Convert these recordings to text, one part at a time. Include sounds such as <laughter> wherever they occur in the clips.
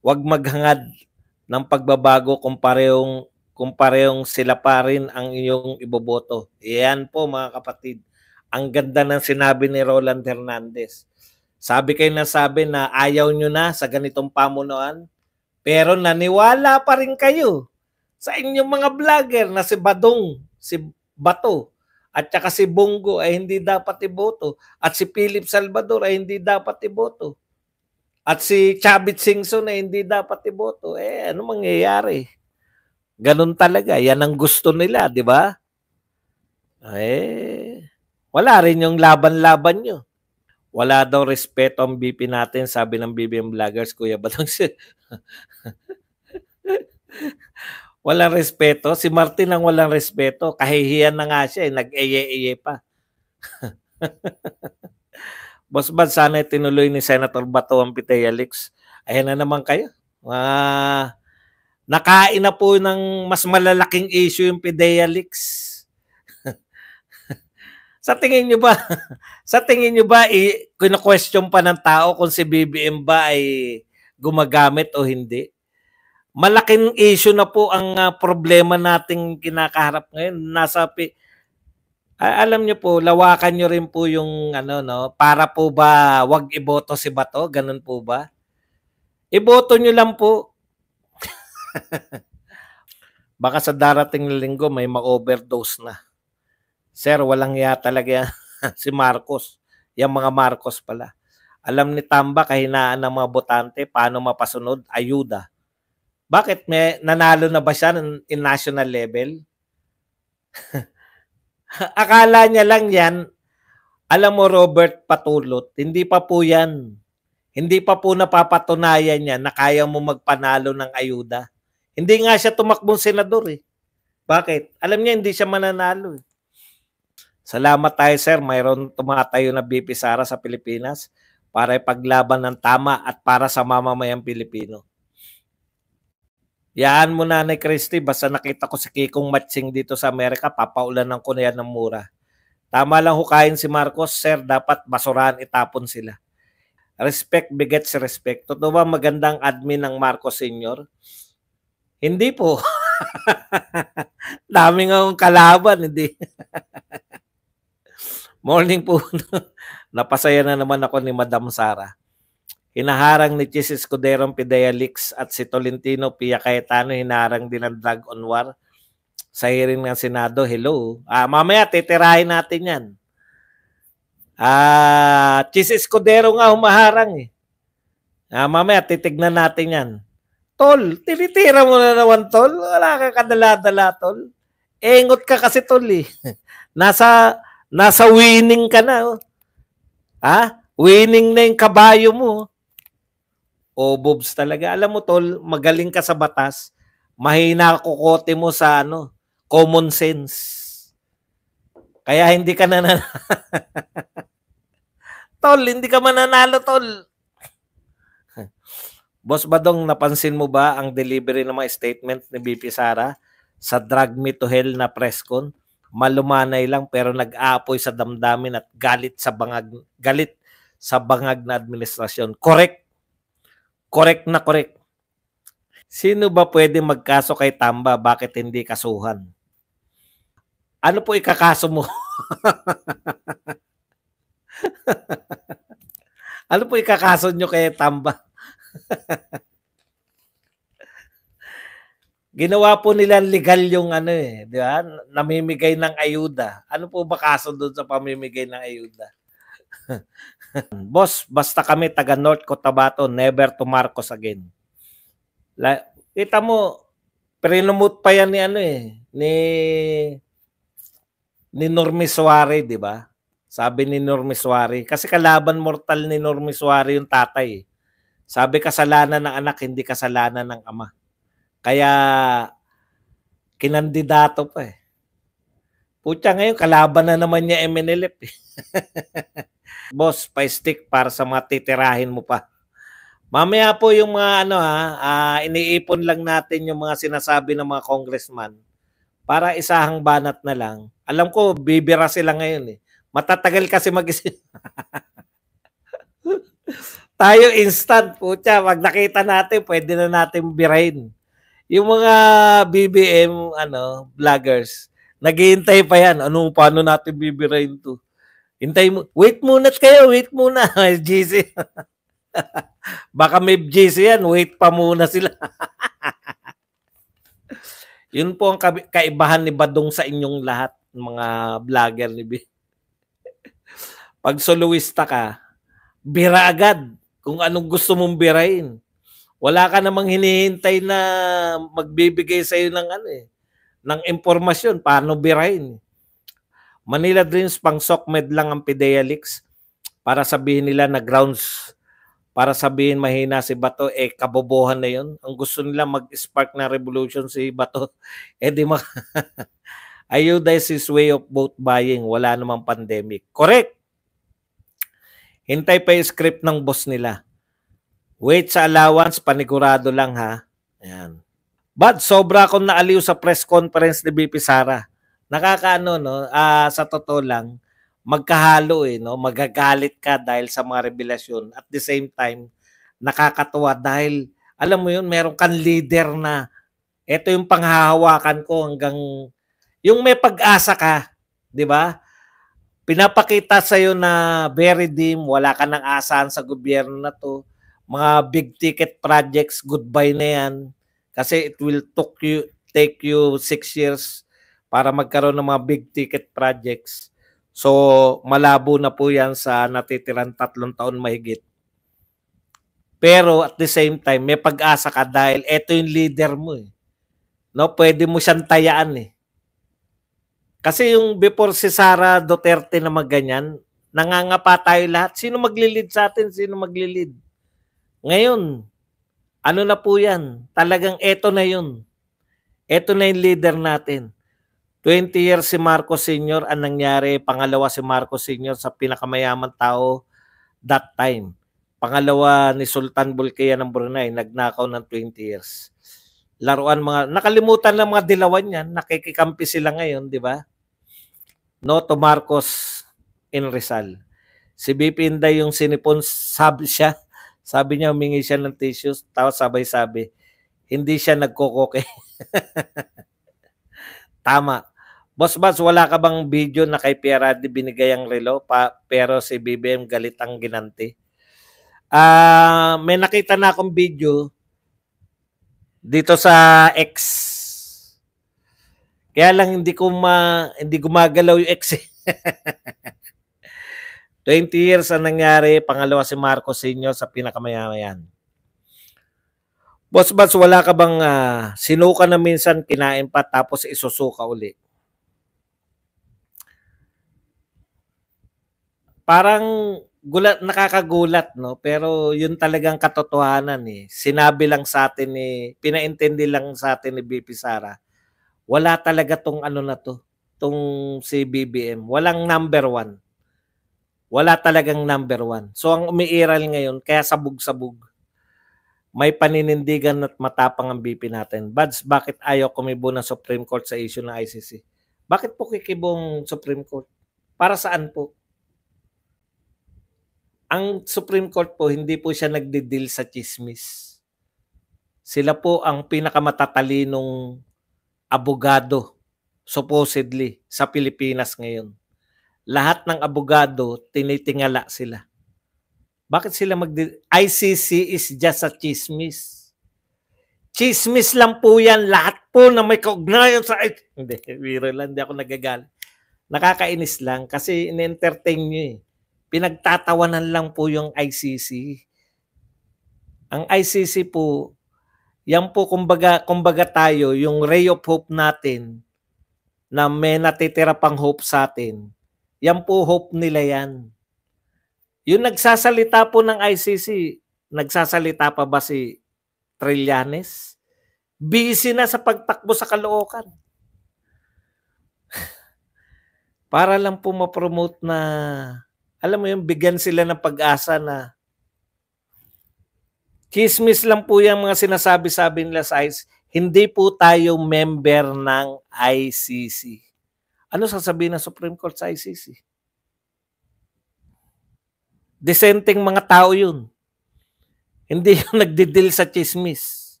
wag maghangad ng pagbabago kung parehong kung parehong sila pa rin ang inyong iboboto. Iyan po mga kapatid. Ang ganda ng sinabi ni Roland Hernandez. Sabi kayo na sabi na ayaw nyo na sa ganitong pamunuan, pero naniwala pa rin kayo sa inyong mga vlogger na si Badong, si Bato, at saka si Bongo ay hindi dapat iboto, at si Philip Salvador ay hindi dapat iboto at si Chabit Singson na eh, hindi dapat iboto, eh ano mangyayari? Ganun talaga. Yan ang gusto nila, di ba? Eh, wala rin yung laban-laban nyo. Wala daw respeto ang BP natin, sabi ng BBM Vloggers, Kuya Batang. <laughs> walang respeto. Si Martin ang walang respeto. Kahihiyan na nga siya. Eh. Nag-eye-eye pa. <laughs> Basbad, sana tinuloy ni Senator Bato ang Pitayalix. Ayan na naman kayo. Uh, nakain na po ng mas malalaking issue yung Pitayalix. <laughs> sa tingin nyo ba, <laughs> sa tingin nyo ba, eh, kino-question pa ng tao kung si BBM ba ay gumagamit o hindi? Malaking issue na po ang uh, problema nating kinakaharap ngayon. Nasa alam niyo po, lawakan niyo rin po yung ano no, para po ba wag iboto si Bato, ganun po ba? Iboto niyo lang po. <laughs> Baka sa darating na linggo may ma-overdose na. Sir, walang ya talaga <laughs> si Marcos. Yung mga Marcos pala. Alam ni Tamba kahinaan ng mga botante paano mapasunod ayuda. Bakit may nanalo na ba siya in national level? <laughs> <laughs> Akala niya lang yan. Alam mo, Robert, patulot. Hindi pa po yan. Hindi pa po napapatunayan niya na kaya mo magpanalo ng ayuda. Hindi nga siya tumakbong senador eh. Bakit? Alam niya, hindi siya mananalo eh. Salamat tayo, sir. Mayroon tumatayo na BP Sara sa Pilipinas para ipaglaban ng tama at para sa mamamayang Pilipino. Yan mo na ni Christy, basta nakita ko si Kikong matching dito sa Amerika, papaulan ko na yan ng mura. Tama lang hukayin si Marcos, sir, dapat basuran, itapon sila. Respect begets respect. Totoo ba magandang admin ng Marcos Senior? Hindi po. <laughs> Dami nga kalaban, hindi. <laughs> Morning po. <laughs> Napasaya na naman ako ni Madam Sara. Hinaharang ni Chis Escudero Pidea at si Tolentino Pia Cayetano hinaharang din ang drug on war sa hearing ng Senado. Hello. Ah, mamaya titirahin natin yan. Ah, Chis Escudero nga humaharang eh. Ah, mamaya titignan natin yan. Tol, tinitira mo na naman, Tol. Wala ka kadala-dala, Tol. Engot ka kasi, Tol eh. <laughs> Nasa, nasa winning ka na. Oh. Ha? Ah, winning na yung kabayo mo. Oh o Bobs talaga. Alam mo tol, magaling ka sa batas, mahina kukote mo sa ano, common sense. Kaya hindi ka nanalo. <laughs> tol, hindi ka mananalo, tol. Boss Badong, napansin mo ba ang delivery ng mga statement ni BP Sara sa drag me to hell na press con? Malumanay lang pero nag-aapoy sa damdamin at galit sa bangag galit sa bangag na administrasyon. Correct Correct na correct. Sino ba pwede magkaso kay Tamba? Bakit hindi kasuhan? Ano po ikakaso mo? <laughs> ano po ikakaso nyo kay Tamba? <laughs> Ginawa po nila legal yung ano eh, di ba? Namimigay ng ayuda. Ano po ba kaso doon sa pamimigay ng ayuda? <laughs> <laughs> Boss, basta kami taga North Cotabato, never to Marcos again. La, kita mo, prinumot pa yan ni ano eh, ni ni Normi Suare, di ba? Sabi ni Normi Suare, kasi kalaban mortal ni Normi Suare yung tatay. Eh. Sabi kasalanan ng anak, hindi kasalanan ng ama. Kaya kinandidato pa eh. Pucha, ngayon, kalaban na naman niya MNLF. Eh. <laughs> boss, pa-stick para sa mga titirahin mo pa. Mamaya po yung mga ano ha, uh, iniipon lang natin yung mga sinasabi ng mga congressman para isahang banat na lang. Alam ko, bibira sila ngayon eh. Matatagal kasi mag-isip. <laughs> Tayo instant, putya. Pag nakita natin, pwede na natin birahin. Yung mga BBM ano, vloggers, naghihintay pa yan. Ano, paano natin bibirahin to? Hintay mo. Wait muna kayo, wait muna. GC. <laughs> Baka may GC yan, wait pa muna sila. <laughs> Yun po ang kaibahan ni Badong sa inyong lahat, mga vlogger ni B. <laughs> Pag soloista ka, bira agad kung anong gusto mong birain. Wala ka namang hinihintay na magbibigay sa iyo ng ano eh, ng impormasyon, paano birain. Manila Dreams pang SOCMED lang ang PIDEA leaks para sabihin nila na grounds para sabihin mahina si Bato, eh kabobohan na yon. Ang gusto nila mag-spark na revolution si Bato, <laughs> eh di ma... <laughs> Ayudize his way of vote buying. Wala namang pandemic. Correct! Hintay pa yung script ng boss nila. Wait sa allowance, panigurado lang ha. Ayan. But sobra akong naaliw sa press conference ni BP Sara nakakaano no, uh, sa totoo lang magkahalo eh no, magagalit ka dahil sa mga revelasyon at the same time nakakatuwa dahil alam mo yun, meron kang leader na ito yung panghahawakan ko hanggang yung may pag-asa ka, 'di ba? Pinapakita sa iyo na very dim, wala ka nang asahan sa gobyerno na 'to. Mga big ticket projects, goodbye na 'yan. Kasi it will took you take you six years para magkaroon ng mga big ticket projects. So, malabo na po yan sa natitirang tatlong taon mahigit. Pero at the same time, may pag-asa ka dahil ito yung leader mo eh. No, pwede mo siyang tayaan eh. Kasi yung before si Sara Duterte na magganyan, nangangapa tayo lahat. Sino maglilid sa atin? Sino maglilid? Ngayon, ano na po yan? Talagang eto na yun. Eto na yung leader natin. 20 years si Marcos Sr. ang nangyari, pangalawa si Marcos Sr. sa pinakamayaman tao that time. Pangalawa ni Sultan Bulkiya ng Brunei, nagnakaw ng 20 years. Laruan mga, nakalimutan lang mga dilawan yan, nakikikampi sila ngayon, di ba? Noto Marcos in Rizal. Si BP Inday yung sinipon, sabi siya, sabi niya humingi siya ng tissues, tapos sabay-sabi, hindi siya nagkukuke. <laughs> Tama, Boss Bats, wala ka bang video na kay Pierradi binigay ang relo pa, pero si BBM galit ang ginanti? Uh, may nakita na akong video dito sa X. Kaya lang hindi ko ma, hindi gumagalaw yung X. 20 eh. <laughs> years ang nangyari, pangalawa si Marcos Sr. sa pinakamayamayan. Boss Bats, wala ka bang uh, sinuka na minsan, kinain pa, tapos isusuka uli? parang gulat nakakagulat no pero yun talagang katotohanan eh sinabi lang sa atin ni eh, pinaintindi lang sa atin ni BP Sara wala talaga tong ano na to tong si BBM walang number one wala talagang number one so ang umiiral ngayon kaya sabog-sabog may paninindigan at matapang ang BP natin buds bakit ayaw kumibo ng Supreme Court sa issue ng ICC bakit po kikibong Supreme Court para saan po ang Supreme Court po, hindi po siya nagde-deal sa chismis. Sila po ang pinakamatatalinong abogado, supposedly, sa Pilipinas ngayon. Lahat ng abogado, tinitingala sila. Bakit sila mag ICC is just a chismis. Chismis lang po yan. Lahat po na may kaugnayan sa... Hindi, <laughs> viral lang. Hindi ako nagagalit. Nakakainis lang kasi in-entertain nyo eh Pinagtatawanan lang po yung ICC. Ang ICC po, yan po kumbaga, kumbaga tayo, yung ray of hope natin na may natitira pang hope sa atin. Yan po hope nila yan. Yung nagsasalita po ng ICC, nagsasalita pa ba si Trillanes? Busy na sa pagtakbo sa Caloocan. <laughs> Para lang po ma-promote na alam mo yung bigyan sila ng pag-asa na chismis lang po yung mga sinasabi-sabi nila sa ICC. Hindi po tayo member ng ICC. Ano sasabihin ng Supreme Court sa ICC? Dissenting mga tao yun. Hindi yung <laughs> nagdidil sa chismis.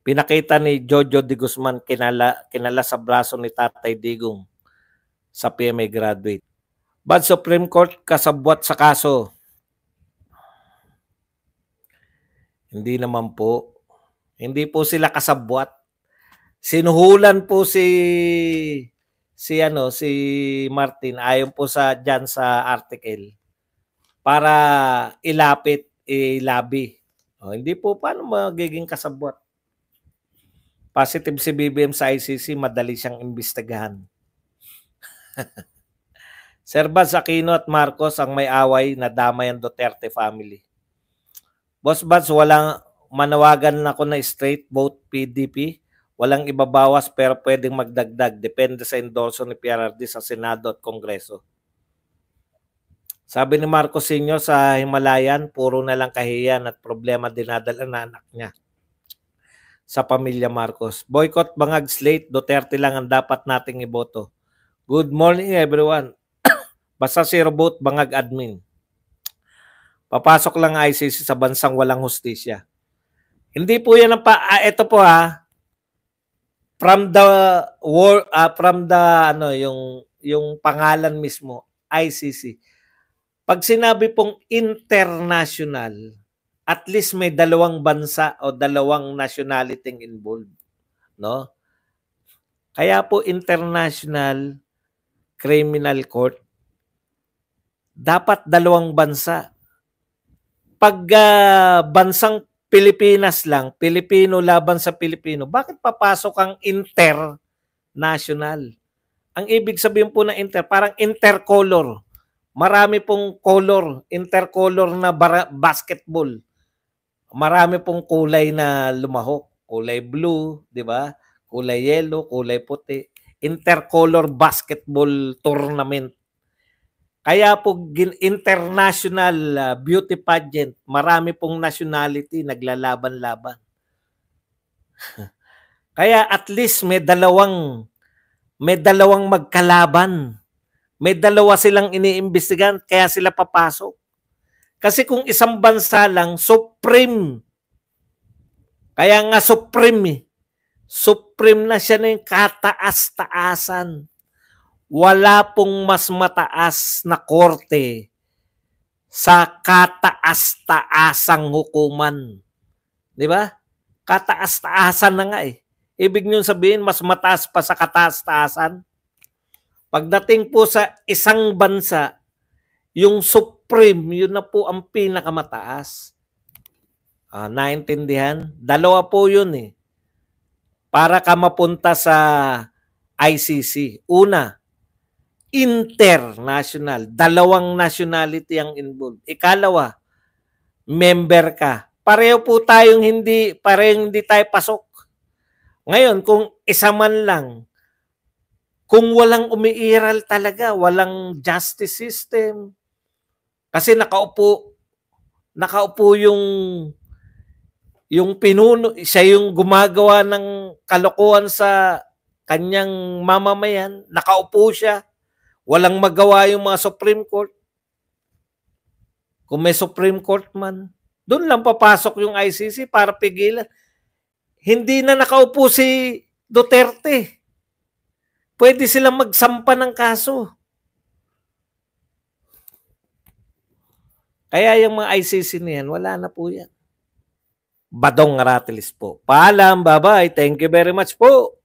Pinakita ni Jojo de Guzman kinala, kinala sa braso ni Tatay Digong sa PMA graduate. Bad Supreme Court kasabwat sa kaso. Hindi naman po. Hindi po sila kasabwat. Sinuhulan po si si ano si Martin ayon po sa diyan sa article para ilapit ilabi. O, hindi po paano magiging kasabwat. Positive si BBM sa ICC, madali siyang imbestigahan. Servas <laughs> Aquino at Marcos ang may away na damay ang Duterte family. Boss Bats, walang manawagan ako na straight vote PDP. Walang ibabawas pero pwedeng magdagdag. Depende sa endorso ni PRRD sa Senado at Kongreso. Sabi ni Marcos Sr. sa Himalayan, puro na lang kahiyan at problema dinadala na anak niya sa pamilya Marcos. Boycott bangag slate, Duterte lang ang dapat nating iboto. Good morning everyone. <coughs> Basta si robot bangag admin. Papasok lang ICC sa bansang walang hustisya. Hindi po 'yan ang pa ah, ito po ha. From the war ah, from the ano yung yung pangalan mismo ICC. Pag sinabi pong international, at least may dalawang bansa o dalawang nationality involved, no? Kaya po international criminal court, dapat dalawang bansa. Pag uh, bansang Pilipinas lang, Pilipino laban sa Pilipino, bakit papasok ang international? Ang ibig sabihin po na inter, parang intercolor. Marami pong color, intercolor na bar- basketball. Marami pong kulay na lumahok. Kulay blue, di ba? Kulay yellow, kulay puti. Intercolor Basketball Tournament. Kaya po international ah, beauty pageant, marami pong nationality naglalaban-laban. <laughs> Kaya at least may dalawang may dalawang magkalaban. May dalawa silang iniimbestigan kaya sila papasok. Kasi kung isang bansa lang, supreme. Kaya nga supreme eh. Supreme na siya na kataas-taasan. Wala pong mas mataas na korte sa kataas-taasang hukuman. Di ba? Kataas-taasan na nga eh. Ibig nyo sabihin, mas mataas pa sa kataas-taasan. Pagdating po sa isang bansa, yung supreme, yun na po ang pinakamataas. Ah, naintindihan? Dalawa po yun eh para ka mapunta sa ICC. Una, international. Dalawang nationality ang involved. Ikalawa, member ka. Pareho po tayong hindi, parehong hindi tayo pasok. Ngayon, kung isa man lang, kung walang umiiral talaga, walang justice system, kasi nakaupo, nakaupo yung yung pinuno, siya yung gumagawa ng kalokohan sa kanyang mamamayan, nakaupo siya, walang magawa yung mga Supreme Court. Kung may Supreme Court man, doon lang papasok yung ICC para pigilan. Hindi na nakaupo si Duterte. Pwede silang magsampa ng kaso. Kaya yung mga ICC niyan, wala na po yan. Badong Ratilis po. Paalam, bye-bye. Thank you very much po.